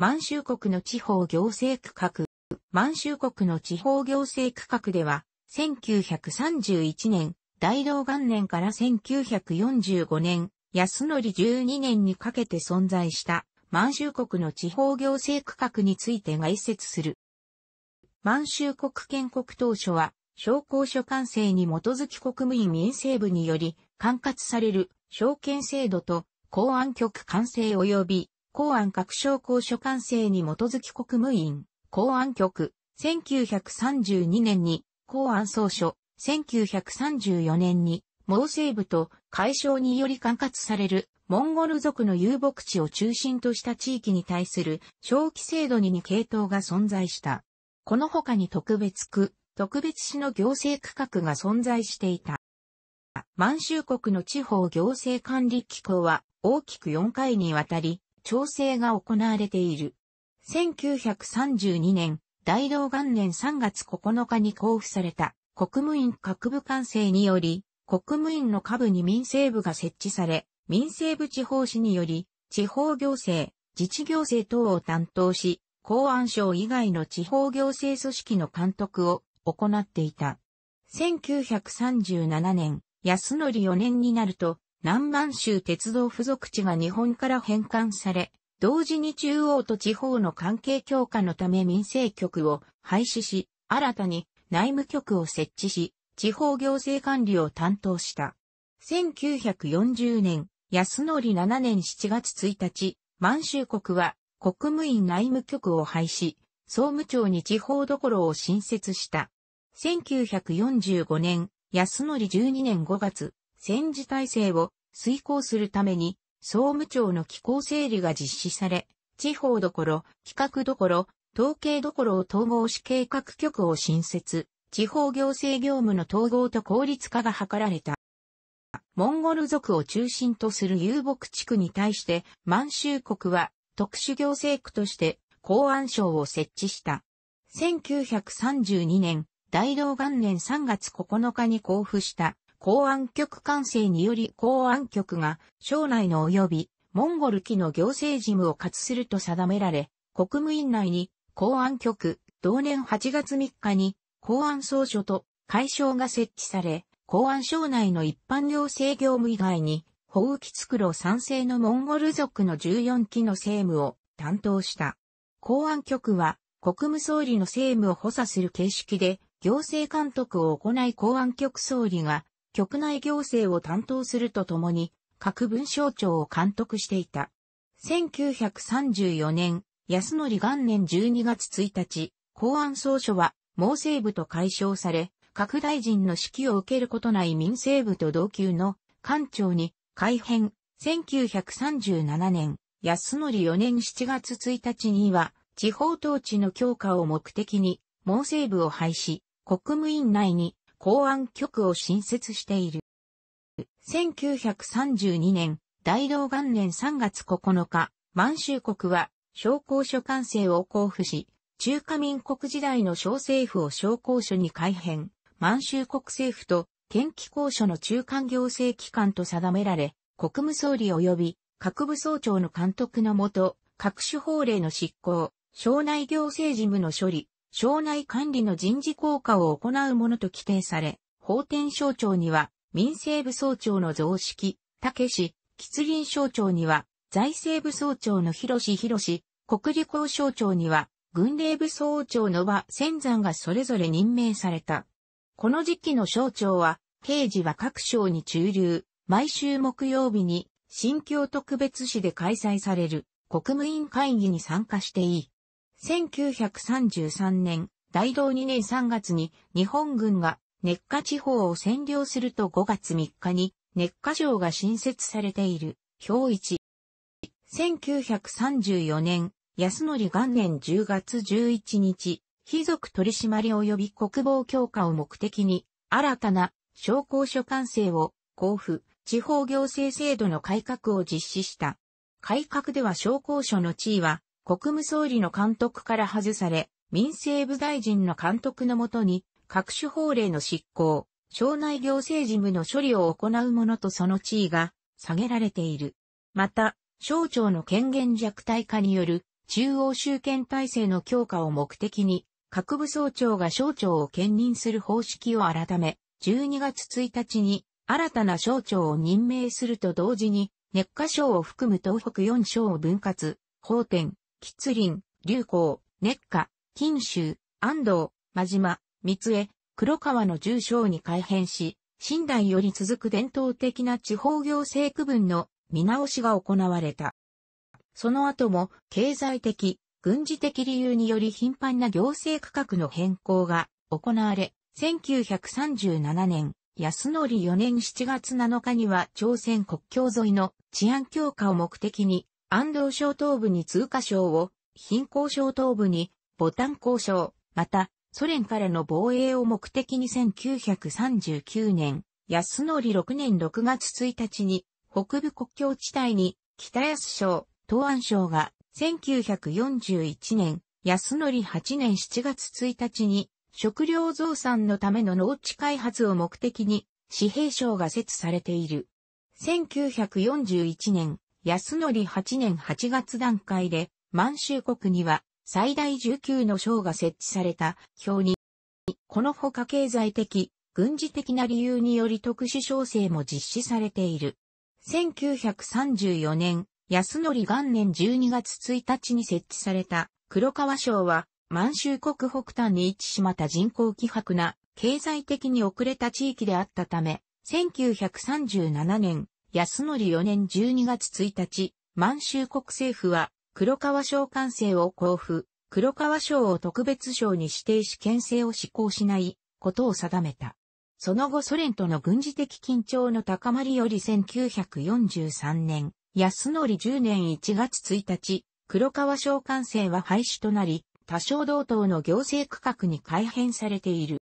満州国の地方行政区画。満州国の地方行政区画では、1931年、大同元年から1945年、安則12年にかけて存在した満州国の地方行政区画について概説する。満州国建国当初は、商工所管制に基づき国務院民政部により管轄される証券制度と公安局管制及び公安各省公所管制に基づき国務院、公安局、1932年に、公安総署、1934年に、毛西部と解消により管轄されるモンゴル族の遊牧地を中心とした地域に対する正規制度に2系統が存在した。この他に特別区、特別市の行政区画が存在していた。満州国の地方行政管理機構は大きく4回にわたり調整が行われている。1932年、大同元年3月9日に交付された国務院各部官制により、国務院の下部に民政部が設置され、民政部地方市により、地方行政、自治行政等を担当し、公安省以外の地方行政組織の監督を行っていた。1937年、安則4年になると、南満州鉄道付属地が日本から返還され、同時に中央と地方の関係強化のため民政局を廃止し、新たに内務局を設置し、地方行政管理を担当した。1940年、安則7年7月1日、満州国は国務院内務局を廃止、総務庁に地方どころを新設した。1945年、安則12年5月、戦時体制を遂行するために、総務庁の機構整理が実施され、地方どころ、企画どころ、統計どころを統合し計画局を新設、地方行政業務の統合と効率化が図られた。モンゴル族を中心とする遊牧地区に対して、満州国は特殊行政区として公安省を設置した。1932年、大同元年3月9日に交付した公安局管制により公安局が省内の及びモンゴル機の行政事務を活すると定められ、国務院内に公安局、同年8月3日に公安総署と解消が設置され、公安省内の一般行政業務以外に、法浮つくろ賛成のモンゴル族の14期の政務を担当した。公安局は国務総理の政務を補佐する形式で行政監督を行い公安局総理が局内行政を担当するとともに、各文章庁を監督していた。1934年、安則元年12月1日、公安総署は、毛政部と解消され、各大臣の指揮を受けることない民政部と同級の官庁に改編、1937年、安則4年7月1日には、地方統治の強化を目的に、毛政部を廃止、国務院内に公安局を新設している。1932年、大同元年3月9日、満州国は商工所管制を交付し、中華民国時代の小政府を商工所に改編、満州国政府と県機構所の中間行政機関と定められ、国務総理及び各部総長の監督のもと、各種法令の執行、省内行政事務の処理、省内管理の人事効果を行うものと規定され、法典省庁には民政部総長の増式、武氏、吉林省庁には財政部総長の広志広志、国立交省庁には軍令部総長の和仙山がそれぞれ任命された。この時期の省庁は、刑事は各省に駐留、毎週木曜日に新京特別市で開催される国務委員会議に参加していい。1933年、大道2年3月に日本軍が熱火地方を占領すると5月3日に熱火城が新設されている。表一。1934年、安則元年10月11日、貴族取締り及び国防強化を目的に、新たな商工所管制を交付、地方行政制度の改革を実施した。改革では商工所の地位は国務総理の監督から外され、民政部大臣の監督のもとに、各種法令の執行、省内行政事務の処理を行うものとその地位が下げられている。また、省庁の権限弱体化による中央集権体制の強化を目的に、各部総長が省庁を兼任する方式を改め、12月1日に新たな省庁を任命すると同時に、熱化省を含む東北4省を分割、法典、吉林、流行、熱火、金州、安藤、真島、三江、黒川の重症に改変し、新代より続く伝統的な地方行政区分の見直しが行われた。その後も経済的、軍事的理由により頻繁な行政区画の変更が行われ、1937年、安則4年7月7日には朝鮮国境沿いの治安強化を目的に安藤小東部に通過省を、貧困小東部に、ボタン交渉、また、ソ連からの防衛を目的に1939年、安則6年6月1日に、北部国境地帯に、北安省、東安省が、1941年、安則8年7月1日に、食料増産のための農地開発を目的に、紙幣省が設されている。1941年、安則8年8月段階で、満州国には最大19の省が設置された表に、このほか経済的、軍事的な理由により特殊省制も実施されている。1934年、安則元年12月1日に設置された黒川省は満州国北端に位置しまた人口希薄な経済的に遅れた地域であったため、1937年安則4年12月1日、満州国政府は、黒川省官制を交付、黒川省を特別省に指定し県制を施行しないことを定めた。その後ソ連との軍事的緊張の高まりより1943年、安則10年1月1日、黒川省官制は廃止となり、多少同等の行政区画に改変されている。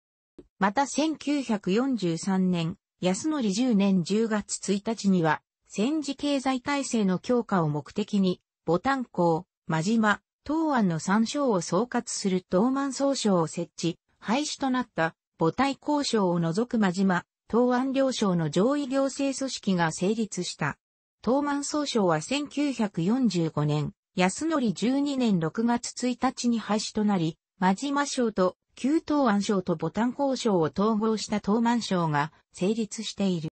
また1943年、安則10年10月1日には、戦時経済体制の強化を目的に、ボタン港、真島、東安の三省を総括する東満総省を設置、廃止となった母体交渉を除く真島、東安両省の上位行政組織が成立した。東満総省は1945年、安則12年6月1日に廃止となり、真島省と旧東安省とボタン交渉を統合した東満省が成立している。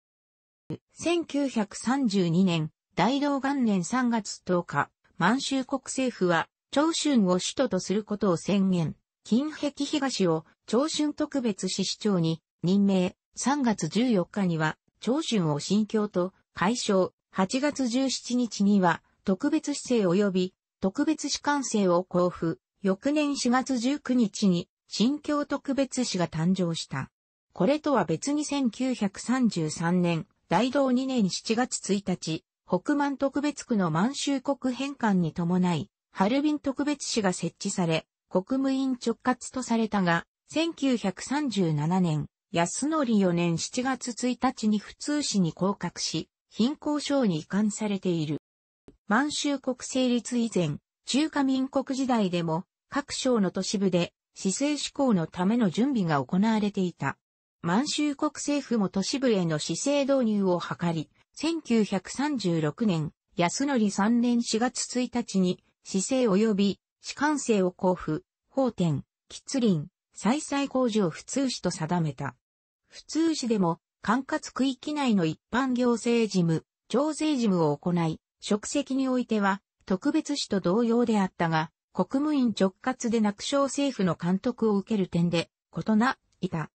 1932年、大道元年3月10日、満州国政府は、長春を首都とすることを宣言。近壁東を長春特別市市長に任命。3月14日には、長春を新京と解消。8月17日には、特別市政及び、特別市官制を交付。翌年4月19日に、新京特別市が誕生した。これとは別に1933年、大同2年7月1日、北満特別区の満州国返還に伴い、ハルビン特別市が設置され、国務院直轄とされたが、1937年、安則4年7月1日に普通市に降格し、貧困省に移管されている。満州国成立以前、中華民国時代でも、各省の都市部で市政施行のための準備が行われていた。満州国政府も都市部への市政導入を図り、1936年、安則3年4月1日に、市政及び市管制を交付、法典、吉林、再々工事を普通市と定めた。普通市でも、管轄区域内の一般行政事務、調税事務を行い、職責においては、特別市と同様であったが、国務院直轄でなく省小政府の監督を受ける点で、異な、いた。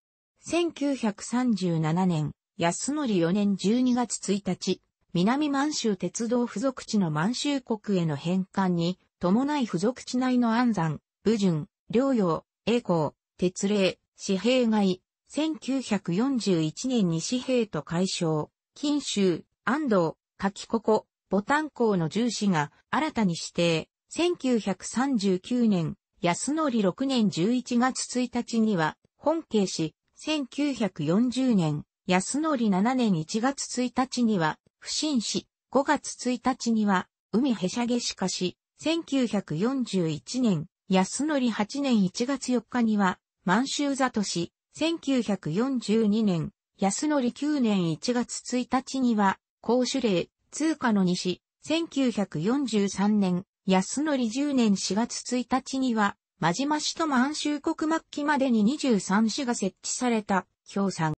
1937年、安則4年12月1日、南満州鉄道付属地の満州国への返還に、伴い付属地内の安山、武順、療養、栄光、鉄霊、紙幣街、1941年に紙幣と解消、金州、安藤、柿ここ、ボタン港の重視が新たに指定、1939年、安則6年11月1日には、本慶氏、1940年、安則7年1月1日には、不審氏、5月1日には、海へしゃげしかし、1941年、安則8年1月4日には、満州里市、1942年、安則9年1月1日には、公主令、通貨の西、1943年、安則10年4月1日には、真島市と満州国末期までに23市が設置された、共産。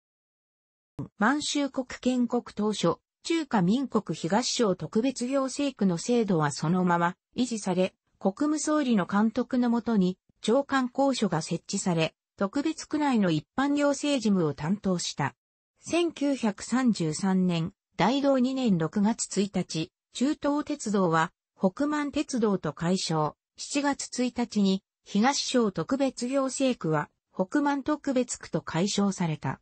満州国建国当初、中華民国東省特別行政区の制度はそのまま維持され、国務総理の監督のもとに、長官公署が設置され、特別区内の一般行政事務を担当した。1933年、大道2年6月1日、中東鉄道は北満鉄道と解消。7月1日に東省特別行政区は北満特別区と解消された。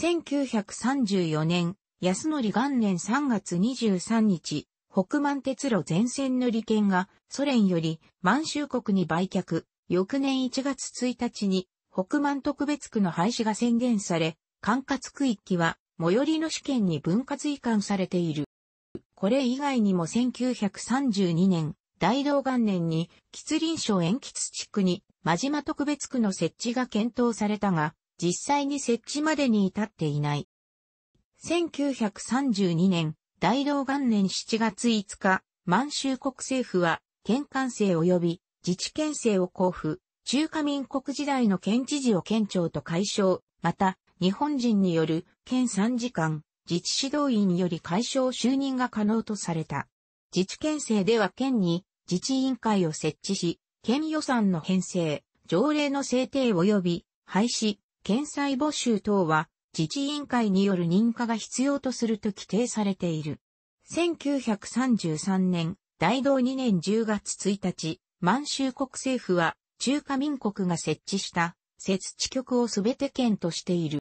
1934年、安則元年3月23日、北満鉄路全線の利権がソ連より満州国に売却。翌年1月1日に北満特別区の廃止が宣言され、管轄区域は最寄りの試験に分割移管されている。これ以外にも1932年、大道元年に、吉林省延吉地区に、真島特別区の設置が検討されたが、実際に設置までに至っていない。1932年、大道元年7月5日、満州国政府は、県官制及び自治県制を交付、中華民国時代の県知事を県庁と解消、また、日本人による県参事官、自治指導員により解消就任が可能とされた。自治県政では県に自治委員会を設置し、県予算の編成、条例の制定及び廃止、県債募集等は自治委員会による認可が必要とすると規定されている。1933年、大同2年10月1日、満州国政府は中華民国が設置した設置局をすべて県としている。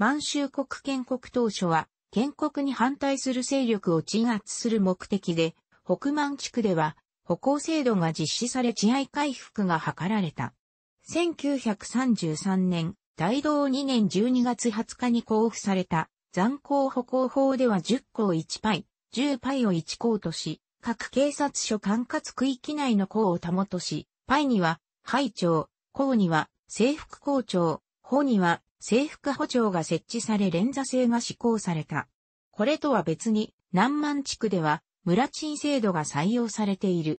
満州国建国当初は、建国に反対する勢力を鎮圧する目的で、北満地区では、歩行制度が実施され治安回復が図られた。1933年、大道2年12月20日に交付された残行歩行法では10項1パイ、10パイを1項とし、各警察署管轄区域内の項を保とし、パイには、廃長、項には、制服校長、法には、制服補聴が設置され連座制が施行された。これとは別に、南満地区では、村賃制度が採用されている。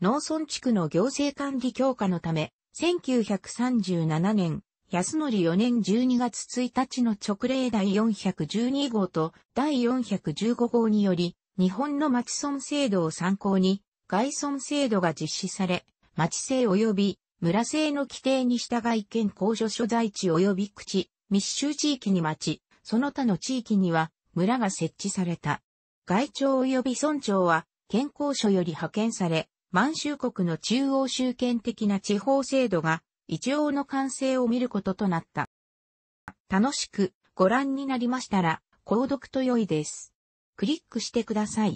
農村地区の行政管理強化のため、1937年、安則4年12月1日の直令第412号と第415号により、日本の町村制度を参考に、外村制度が実施され、町制及び村制の規定に従い県公所所在地及び口、密集地域に町、その他の地域には村が設置された。外庁及び村長は県公所より派遣され、満州国の中央集権的な地方制度が一応の完成を見ることとなった。楽しくご覧になりましたら、購読と良いです。クリックしてください。